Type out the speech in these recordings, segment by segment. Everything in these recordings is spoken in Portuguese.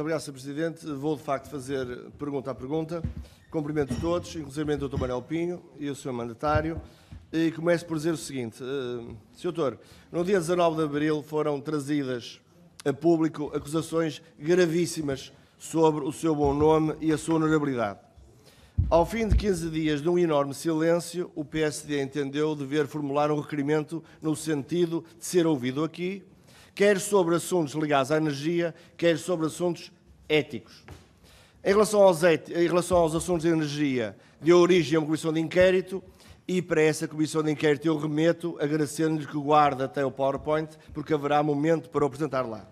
Obrigado, Sr. Presidente. Vou, de facto, fazer pergunta a pergunta. Cumprimento todos, inclusive o Dr. Manuel Pinho e o Sr. Mandatário. E começo por dizer o seguinte, eh, Sr. Doutor, no dia 19 de Abril foram trazidas a público acusações gravíssimas sobre o seu bom nome e a sua honorabilidade. Ao fim de 15 dias de um enorme silêncio, o PSD entendeu dever formular um requerimento no sentido de ser ouvido aqui quer sobre assuntos ligados à energia, quer sobre assuntos éticos. Em relação aos, em relação aos assuntos de energia, deu origem a é uma comissão de inquérito e para essa comissão de inquérito eu remeto, agradecendo-lhe que guarde até o PowerPoint, porque haverá momento para o apresentar lá.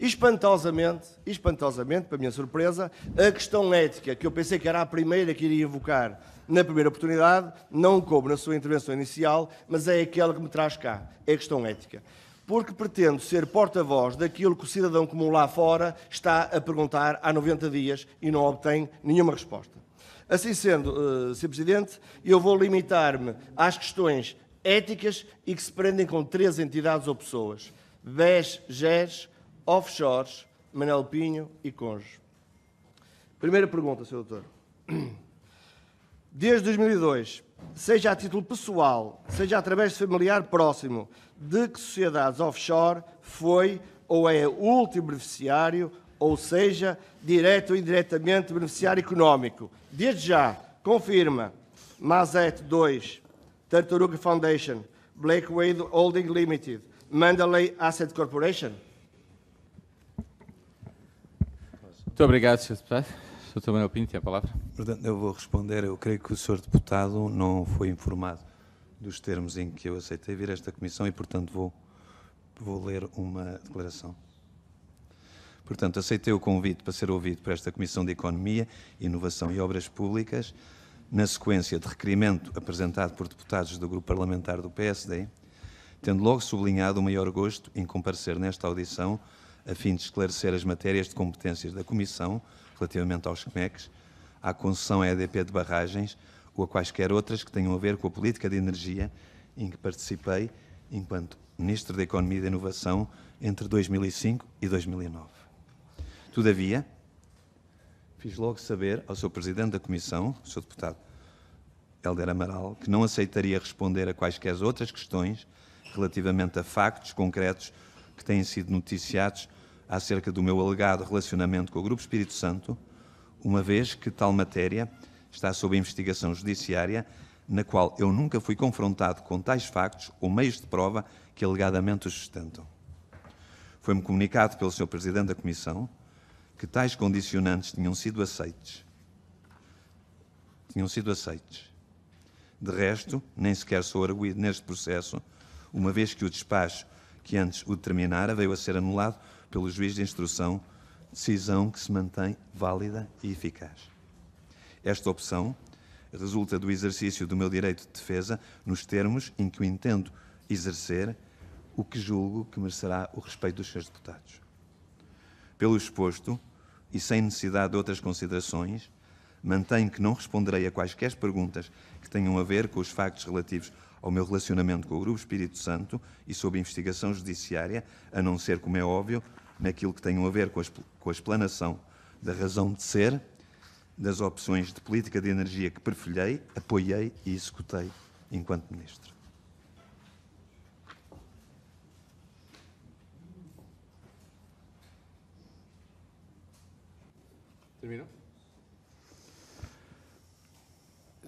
Espantosamente, espantosamente, para minha surpresa, a questão ética, que eu pensei que era a primeira que iria invocar na primeira oportunidade, não coube na sua intervenção inicial, mas é aquela que me traz cá, é a questão ética porque pretendo ser porta-voz daquilo que o cidadão comum lá fora está a perguntar há 90 dias e não obtém nenhuma resposta. Assim sendo, eh, Sr. Presidente, eu vou limitar-me às questões éticas e que se prendem com três entidades ou pessoas: BES, GES, offshores, Manel Pinho e Conjo. Primeira pergunta, Sr. Doutor. Desde 2002, seja a título pessoal, seja através de familiar próximo, de que sociedades offshore foi ou é o último beneficiário, ou seja, direto ou indiretamente beneficiário económico. Desde já, confirma Mazet 2, Tartaruga Foundation, Blackwade Holding Limited, Mandalay Asset Corporation? Muito obrigado, Sr. Deputado. Sr. Manuel Pinto, tem a palavra. Portanto, eu vou responder. Eu creio que o Sr. Deputado não foi informado dos termos em que eu aceitei vir a esta comissão e, portanto, vou, vou ler uma declaração. Portanto, aceitei o convite para ser ouvido por esta Comissão de Economia, Inovação e Obras Públicas, na sequência de requerimento apresentado por deputados do Grupo Parlamentar do PSD, tendo logo sublinhado o maior gosto em comparecer nesta audição a fim de esclarecer as matérias de competências da Comissão relativamente aos CMECs, à concessão EDP de barragens ou a quaisquer outras que tenham a ver com a política de energia em que participei enquanto Ministro da Economia e da Inovação entre 2005 e 2009. Todavia, fiz logo saber ao Sr. Presidente da Comissão, o Sr. Deputado Helder Amaral, que não aceitaria responder a quaisquer outras questões relativamente a factos concretos que têm sido noticiados acerca do meu alegado relacionamento com o Grupo Espírito Santo, uma vez que tal matéria está sob investigação judiciária, na qual eu nunca fui confrontado com tais factos ou meios de prova que alegadamente os sustentam. Foi-me comunicado pelo Sr. Presidente da Comissão que tais condicionantes tinham sido aceites. Tinham sido aceites. De resto, nem sequer sou arguído neste processo, uma vez que o despacho que antes o determinara veio a ser anulado pelo juiz de instrução, decisão que se mantém válida e eficaz. Esta opção resulta do exercício do meu direito de defesa nos termos em que o entendo exercer o que julgo que merecerá o respeito dos seus deputados. Pelo exposto, e sem necessidade de outras considerações, mantenho que não responderei a quaisquer perguntas que tenham a ver com os factos relativos ao meu relacionamento com o Grupo Espírito Santo e sob investigação judiciária, a não ser, como é óbvio, naquilo que tenham a ver com a, com a explanação da razão de ser, das opções de política de energia que perfilhei, apoiei e executei enquanto Ministro. Terminou?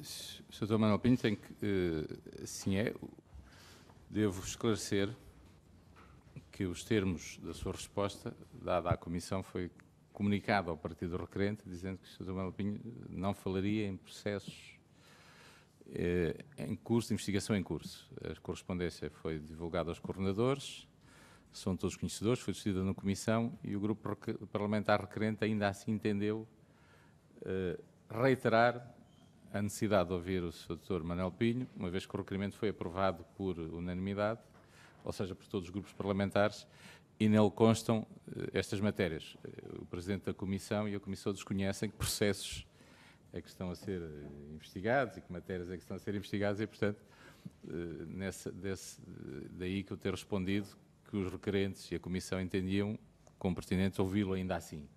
Sr. Manuel Pinho tem que, eh, assim é, devo esclarecer que os termos da sua resposta, dada à Comissão, foi comunicado ao partido requerente, dizendo que o Sr. Manuel Pinho não falaria em processos eh, em curso, investigação em curso. A correspondência foi divulgada aos coordenadores, são todos conhecedores, foi decidida na Comissão e o grupo parlamentar requerente ainda assim entendeu eh, reiterar a necessidade de ouvir o Sr. Dr. Manuel Pinho, uma vez que o requerimento foi aprovado por unanimidade, ou seja, por todos os grupos parlamentares, e nele constam eh, estas matérias. O Presidente da Comissão e a Comissão desconhecem que processos é que estão a ser eh, investigados e que matérias é que estão a ser investigadas e, portanto, eh, nessa, desse, daí que eu ter respondido que os requerentes e a Comissão entendiam como pertinente ouvi-lo ainda assim.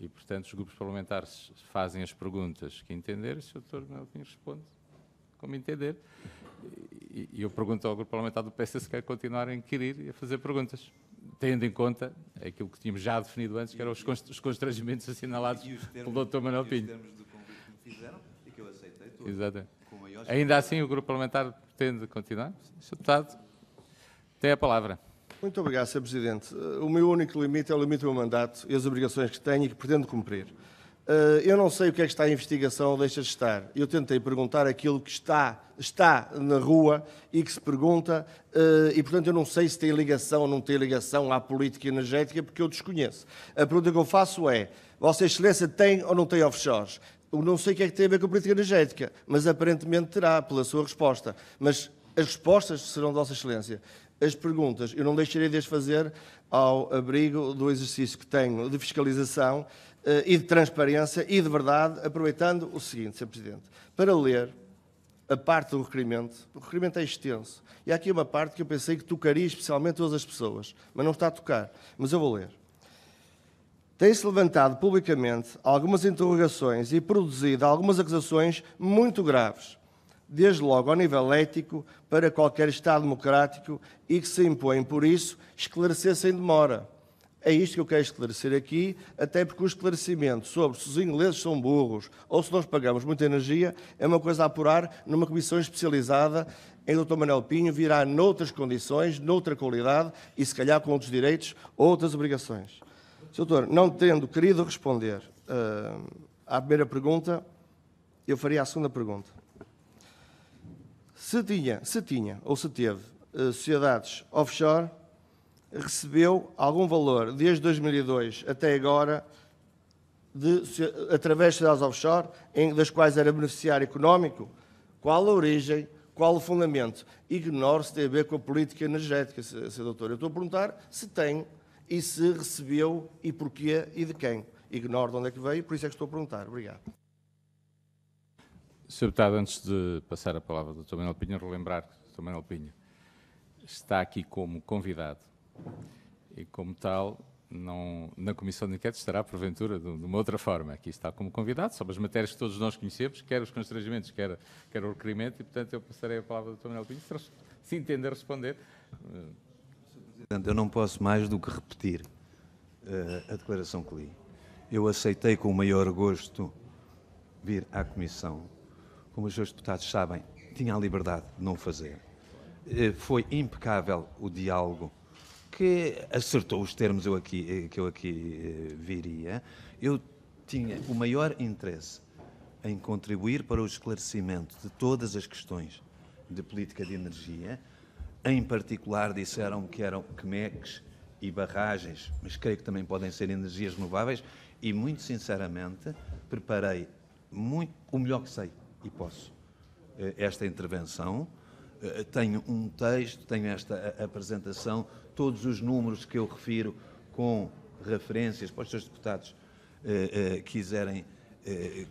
E, portanto, os grupos parlamentares fazem as perguntas que entenderem, o Sr. Doutor Nelson responde como entender. E, eu pergunto ao grupo parlamentar do PS se quer continuar a inquirir e a fazer perguntas, tendo em conta aquilo que tínhamos já definido antes, que eram os, const os constrangimentos assinalados termos, pelo Dr. Manuel Pinho. E os termos do convite que me fizeram e que eu aceitei Exatamente. Ainda assim, o grupo parlamentar pretende continuar? Sr. Deputado, tem a palavra. Muito obrigado, Sr. Presidente. Eh, o meu único limite é o limite do meu mandato e as obrigações que tenho e que pretendo cumprir. Eh, eu não sei o que é que está em investigação ou deixa de estar. Eu tentei perguntar aquilo que está, está na rua e que se pergunta, eh, e portanto eu não sei se tem ligação ou não tem ligação à política energética, porque eu desconheço. A pergunta que eu faço é: Vossa Excelência tem ou não tem offshores? Eu não sei o que é que tem a ver com a política energética, mas aparentemente terá, pela sua resposta. Mas as respostas serão de Vossa Excelência as perguntas. Eu não deixarei de as fazer ao abrigo do exercício que tenho de fiscalização eh, e de transparência e de verdade, aproveitando o seguinte, Sr. Presidente, para ler a parte do requerimento, o requerimento é extenso, e há aqui uma parte que eu pensei que tocaria especialmente todas as pessoas, mas não está a tocar, mas eu vou ler. Tem-se levantado publicamente algumas interrogações e produzido algumas acusações muito graves desde logo ao nível ético, para qualquer Estado democrático e que se impõe, por isso, esclarecer sem demora. É isto que eu quero esclarecer aqui, até porque o esclarecimento sobre se os ingleses são burros ou se nós pagamos muita energia é uma coisa a apurar numa comissão especializada em Dr. Manuel Pinho, virá noutras condições, noutra qualidade e, se calhar, com outros direitos, outras obrigações. Sr. Doutor, não tendo querido responder uh, à primeira pergunta, eu faria a segunda pergunta. Se tinha, se tinha ou se teve eh, sociedades offshore, recebeu algum valor desde 2002 até agora de, através de sociedades offshore, em, das quais era beneficiário económico? Qual a origem? Qual o fundamento? Ignoro se tem a ver com a política energética, Sr. Doutor. Eu estou a perguntar se tem e se recebeu e porquê e de quem. Ignoro de onde é que veio, por isso é que estou a perguntar. Obrigado. Sr. Deputado, antes de passar a palavra ao Dr. Manuel Pinho, relembrar que o Dr. Manuel Pinho está aqui como convidado e, como tal, não, na Comissão de Inquérito estará, porventura, de, uma outra forma. Aqui está como convidado, sobre as matérias que todos nós conhecemos, quer os constrangimentos, quer, quer o requerimento, e, portanto, eu passarei a palavra ao Dr. Manuel Pinho, se, se entender responder. Sr. Presidente, eu não posso mais do que repetir uh, a declaração que li. Eu aceitei com o maior gosto vir à Comissão como os seus deputados sabem, tinha a liberdade de não fazer. Eh, foi impecável o diálogo que acertou os termos eu aqui, eh, que eu aqui eh, viria. Eu tinha o maior interesse em contribuir para o esclarecimento de todas as questões de política de energia. Em particular, disseram que eram quemeques e barragens, mas creio que também podem ser energias renováveis. E, muito sinceramente, preparei muito, o melhor que sei e posso, eh, esta intervenção. Eh, tenho um texto, tenho esta eh, apresentação, todos os números que eu refiro com referências para os seus deputados quiserem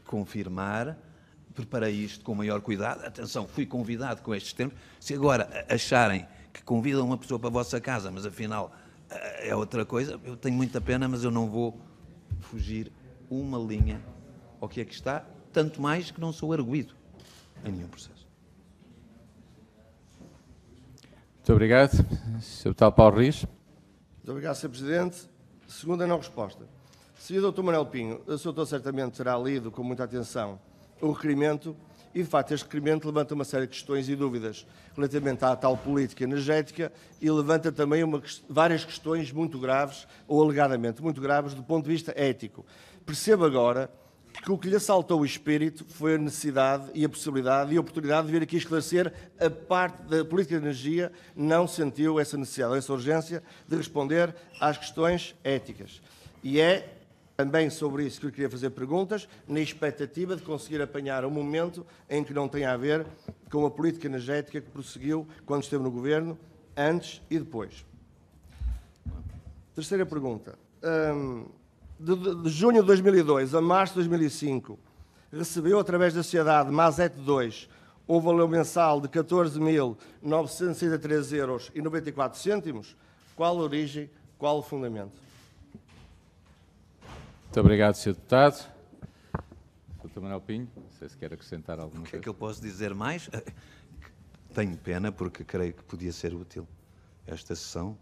confirmar. Preparei isto com maior cuidado. Atenção, fui convidado com estes termos. Se agora acharem que convidam uma pessoa para a vossa casa, mas afinal é outra coisa, eu tenho muita pena, mas eu não vou fugir uma linha ao que é que está tanto mais que não sou arguído em nenhum processo. Muito obrigado. Sr. Deputado Paulo Riz. Muito obrigado, Sr. Presidente. Segunda não resposta. Sr. Dr. Manuel Pinho, o Sr. Doutor certamente terá lido com muita atenção o requerimento e, de facto, este requerimento levanta uma série de questões e dúvidas relativamente à tal política energética e levanta também uma, várias questões muito graves, ou alegadamente muito graves, do ponto de vista ético. Percebo agora que o que lhe assaltou o espírito foi a necessidade e a possibilidade e a oportunidade de vir aqui esclarecer a parte da política de energia, não sentiu essa necessidade, essa urgência de responder às questões éticas. E é também sobre isso que eu queria fazer perguntas, na expectativa de conseguir apanhar um momento em que não tenha a ver com a política energética que prosseguiu quando esteve no governo, antes e depois. Terceira pergunta. Hum, de junho de 2002 a março de 2005, recebeu, através da sociedade Maset 2, um valor mensal de 14.963 euros e 94 cêntimos, qual origem, qual fundamento? Muito obrigado, Sr. Deputado. Sr. Manuel Pinho, não sei se quer acrescentar alguma coisa. O que é que eu posso dizer mais? Tenho pena, porque creio que podia ser útil esta sessão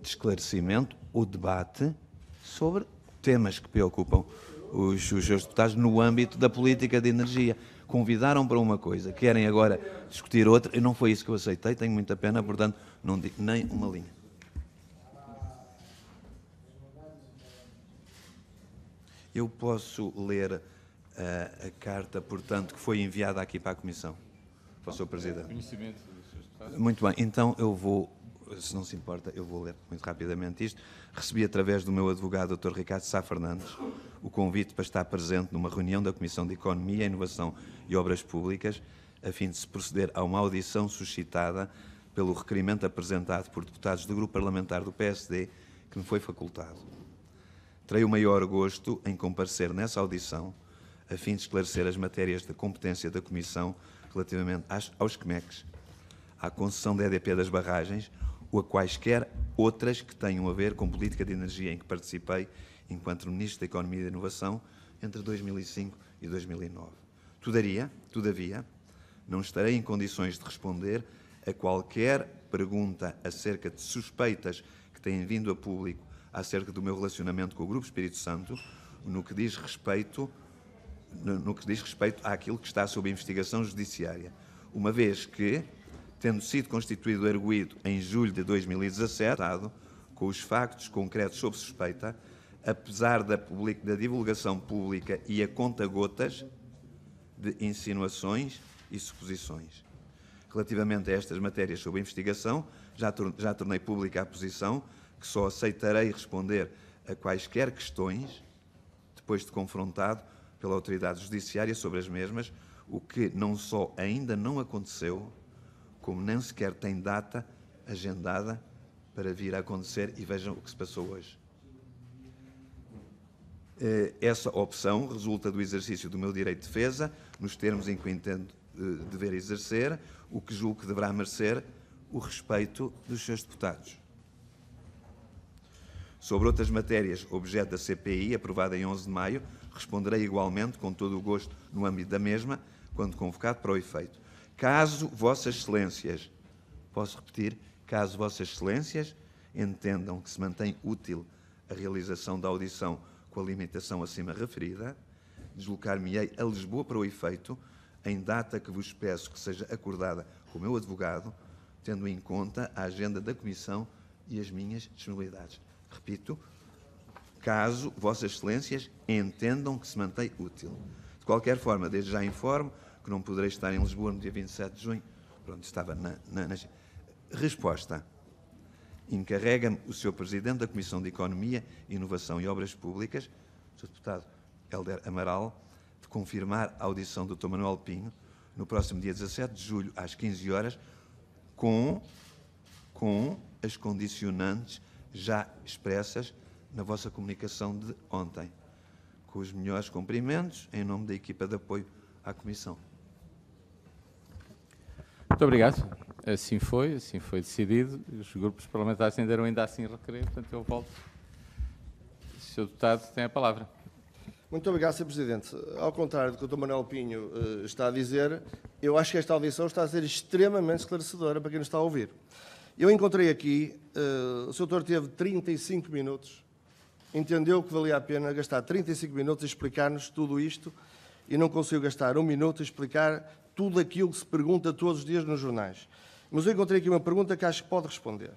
de esclarecimento, o debate sobre temas que preocupam os, os seus deputados no âmbito da política de energia. Convidaram para uma coisa, querem agora discutir outra, e não foi isso que eu aceitei, tenho muita pena, portanto, não digo nem uma linha. Eu posso ler a, eh, a carta, portanto, que foi enviada aqui para a Comissão, para o Sr. Presidente. Conhecimento dos seus deputados. Muito bem, então eu vou, se não se importa, eu vou ler muito rapidamente isto recebi através do meu advogado, Dr. Ricardo Sá Fernandes, o convite para estar presente numa reunião da Comissão de Economia, Inovação e Obras Públicas, a fim de se proceder a uma audição suscitada pelo requerimento apresentado por deputados do Grupo Parlamentar do PSD, que me foi facultado. Terei o maior gosto em comparecer nessa audição, a fim de esclarecer as matérias da competência da Comissão relativamente aos, aos CMECs, à concessão da EDP das barragens, ou a quaisquer outras que tenham a ver com política de energia em que participei enquanto Ministro da Economia e da Inovação entre 2005 e 2009. Todavia, todavia, não estarei em condições de responder a qualquer pergunta acerca de suspeitas que têm vindo a público acerca do meu relacionamento com o Grupo Espírito Santo, no que diz respeito no que diz respeito àquilo que está sob investigação judiciária, uma vez que tendo sido constituído arguído em julho de 2017, com os factos concretos sob suspeita, apesar da, publica, da divulgação pública e a conta-gotas de insinuações e suposições. Relativamente a estas matérias sob investigação, já, já tornei pública a posição que só aceitarei responder a quaisquer questões depois de confrontado pela autoridade judiciária sobre as mesmas, o que não só ainda não aconteceu, como nem sequer tem data agendada para vir a acontecer, e vejam o que se passou hoje. Eh, essa opção resulta do exercício do meu direito de defesa, nos termos em que entendo eh, dever exercer, o que julgo que deverá merecer o respeito dos seus deputados. Sobre outras matérias objeto da CPI, aprovada em 11 de maio, responderei igualmente, com todo o gosto, no âmbito da mesma, quando convocado para o efeito Caso Vossas Excelências, posso repetir, caso Vossas Excelências entendam que se mantém útil a realização da audição com a limitação acima referida, deslocar-me-ei a Lisboa para o efeito, em data que vos peço que seja acordada com o meu advogado, tendo em conta a agenda da Comissão e as minhas disponibilidades. Repito, caso Vossas Excelências entendam que se mantém útil. De qualquer forma, desde já informo que não poderei estar em Lisboa no dia 27 de junho. Pronto, estava na, na, na... Resposta. Encarrega-me o Sr. Presidente da Comissão de Economia, Inovação e Obras Públicas, Sr. Deputado Helder Amaral, de confirmar a audição do Dr. Manuel Pinho no próximo dia 17 de julho, às 15 horas, com, com as condicionantes já expressas na vossa comunicação de ontem. Com os melhores cumprimentos, em nome da equipa de apoio à Comissão. Muito obrigado. Assim foi, assim foi decidido. Os grupos parlamentares tenderam ainda assim requerer, portanto eu volto. O Sr. Deputado tem a palavra. Muito obrigado, Sr. Presidente. Ao contrário do que o Dr. Manuel Pinho uh, está a dizer, eu acho que esta audição está a ser extremamente esclarecedora para quem nos está a ouvir. Eu encontrei aqui, uh, o Sr. Doutor teve 35 minutos, entendeu que valia a pena gastar 35 minutos a explicar-nos tudo isto e não conseguiu gastar um minuto a explicar tudo aquilo que se pergunta todos os dias nos jornais. Mas eu encontrei aqui uma pergunta que acho que pode responder.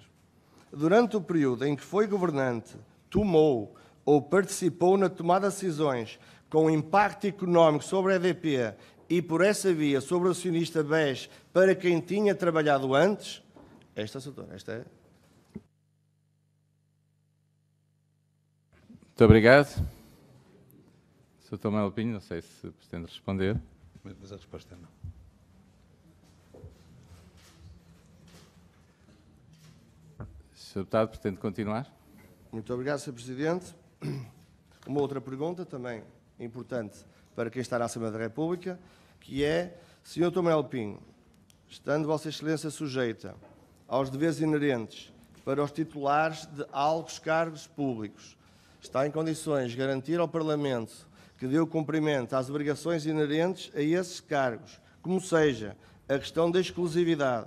Durante o período em que foi governante, tomou ou participou na tomada de decisões com impacto económico sobre a EDP e por essa via sobre o acionista BES para quem tinha trabalhado antes? Esta, Soutor, esta é. Muito obrigado. Sr. Tomé Alpinho, não sei se pretende responder mas é a resposta é não. Sr. Deputado, pretende continuar? Muito obrigado, Sr. Presidente. Uma outra pergunta também importante para quem está na Assembleia da República, que é, Sr. Tomé Alpim, estando Vossa Excelência sujeita aos deveres inerentes para os titulares de altos cargos públicos, está em condições de garantir ao Parlamento que deu cumprimento às obrigações inerentes a esses cargos, como seja a questão da exclusividade,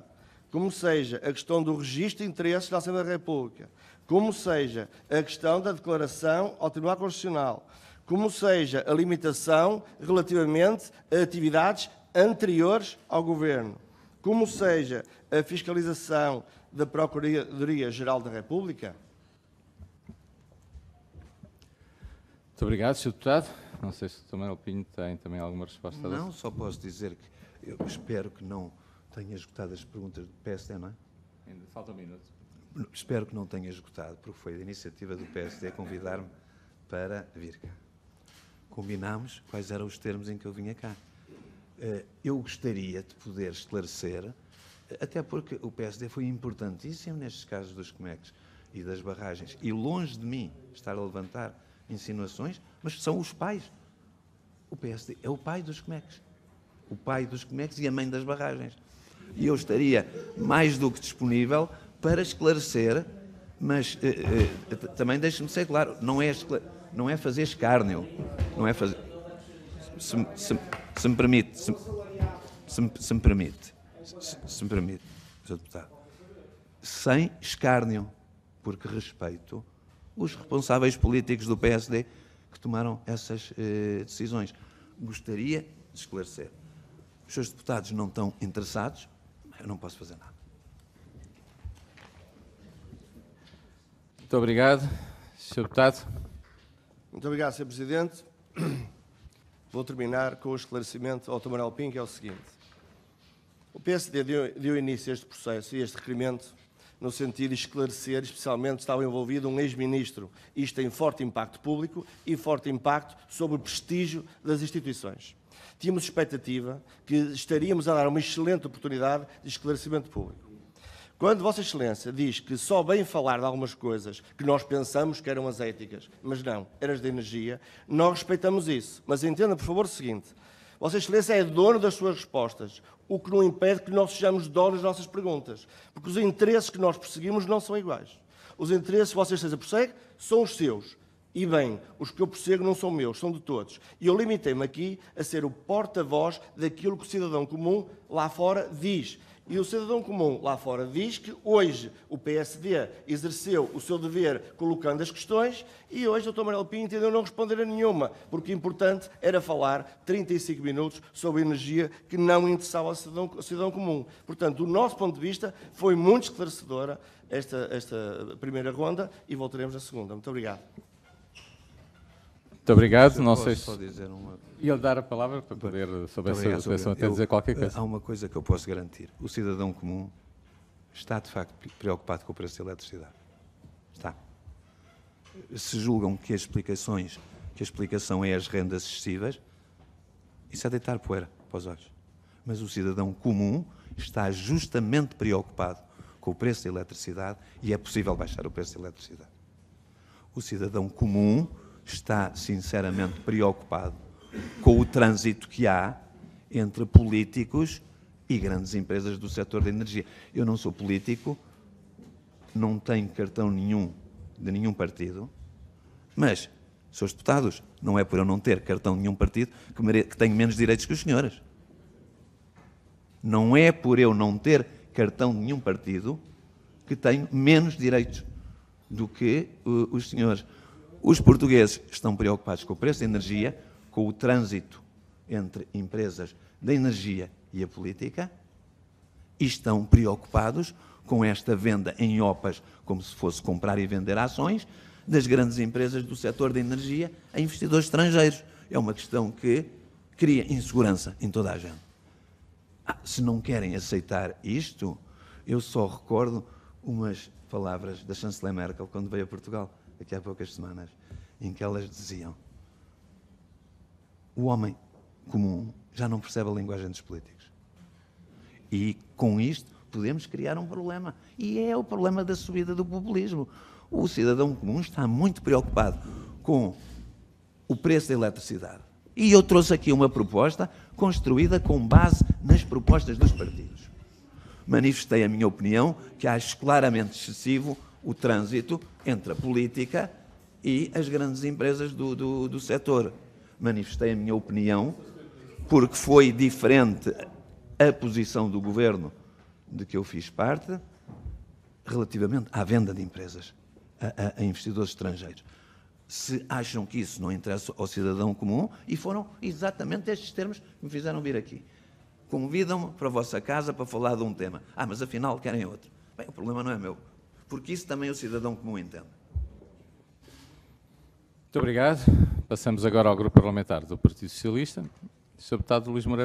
como seja a questão do registro de interesses da Assembleia da República, como seja a questão da declaração ao Tribunal Constitucional, como seja a limitação relativamente a atividades anteriores ao Governo, como seja a fiscalização da Procuradoria-Geral da República? Muito obrigado, Sr. Deputado. Não sei se o Manuel Pinho tem também alguma resposta. Não, só posso dizer que eu espero que não tenha esgotado as perguntas do PSD, não é? Ainda falta um minuto. Espero que não tenha esgotado, porque foi a iniciativa do PSD convidar-me para vir cá. Combinámos quais eram os termos em que eu vinha cá. Eh, eu gostaria de poder esclarecer, eh, até porque o PSD foi importantíssimo nestes casos dos comex e das barragens, e longe de mim estar a levantar insinuações, mas são os pais. O PSD é o pai dos comeques. O pai dos comeques e a mãe das barragens. E eu estaria mais do que disponível para esclarecer, mas eh, eh, também deixe-me ser claro, não é, não é fazer escárnio, não é fazer... Se, se, se me permite, se, se me permite, se me permite, Sr. Deputado, sem escárnio, porque respeito os responsáveis políticos do PSD que tomaram essas eh, decisões. Gostaria de esclarecer. Os seus deputados não estão interessados, eu não posso fazer nada. Muito obrigado. Sr. Deputado. Muito obrigado, Sr. Presidente. Vou terminar com o esclarecimento ao Tomar Alpim, que é o seguinte. O PSD deu, deu início a este processo e a este requerimento no sentido de esclarecer, especialmente estava envolvido um ex-ministro. Isto tem forte impacto público e forte impacto sobre o prestígio das instituições. Tínhamos expectativa que estaríamos a dar uma excelente oportunidade de esclarecimento público. Quando Vossa Excelência diz que só bem falar de algumas coisas que nós pensamos que eram as éticas, mas não, eram as de energia, nós respeitamos isso. Mas entenda, por favor, o seguinte: Vossa Excelência é dono das suas respostas o que não impede que nós sejamos donos das nossas perguntas. Porque os interesses que nós perseguimos não são iguais. Os interesses que vocês seja perseguem são os seus. E bem, os que eu persego não são meus, são de todos. E eu limitei-me aqui a ser o porta-voz daquilo que o cidadão comum lá fora diz. E o cidadão comum lá fora diz que hoje o PSD exerceu o seu dever colocando as questões e hoje o Dr. Manuel Pinho entendeu não responder a nenhuma, porque o importante era falar 35 minutos sobre energia que não interessava ao cidadão, ao cidadão comum. Portanto, do nosso ponto de vista, foi muito esclarecedora esta, esta primeira ronda e voltaremos na segunda. Muito obrigado. Muito obrigado. não sei se... dizer uma... E ele dar a palavra para poder, sobre essa seleção, até dizer qualquer coisa. Há uma coisa que eu posso garantir. O cidadão comum está, de facto, preocupado com o preço da eletricidade. Está. Se julgam que as explicações, que a explicação é as rendas excessivas, isso é deitar poeira para os olhos. Mas o cidadão comum está justamente preocupado com o preço da eletricidade e é possível baixar o preço da eletricidade. O cidadão comum está sinceramente preocupado com o trânsito que há entre políticos e grandes empresas do setor da energia. Eu não sou político, não tenho cartão nenhum de nenhum partido, mas, senhores deputados, não é por eu não ter cartão de nenhum partido que, mere... que tenho menos direitos que os senhores. Não é por eu não ter cartão de nenhum partido que tenho menos direitos do que uh, os senhores. Os portugueses estão preocupados com o preço da energia, com o trânsito entre empresas da energia e a política, e estão preocupados com esta venda em OPAs, como se fosse comprar e vender ações, das grandes empresas do setor da energia a investidores estrangeiros. É uma questão que cria insegurança em toda a gente. Ah, se não querem aceitar isto, eu só recordo umas palavras da chanceler Merkel quando veio a Portugal aqui há poucas semanas, em que elas diziam: o homem comum já não percebe a linguagem dos políticos. E com isto podemos criar um problema. E é o problema da subida do populismo. O cidadão comum está muito preocupado com o preço da eletricidade. E eu trouxe aqui uma proposta construída com base nas propostas dos partidos. Manifestei a minha opinião que acho claramente excessivo o trânsito entre a política e as grandes empresas do, do, do setor. Manifestei a minha opinião, porque foi diferente a posição do governo de que eu fiz parte relativamente à venda de empresas a, a, a investidores estrangeiros se acham que isso não interessa ao cidadão comum, e foram exatamente estes termos que me fizeram vir aqui. Convidam-me para a vossa casa para falar de um tema. Ah, mas afinal querem outro. Bem, o problema não é meu porque isso também o cidadão comum entende. Muito obrigado. Passamos agora ao grupo parlamentar do Partido Socialista. Sr. Deputado Luís Moreira.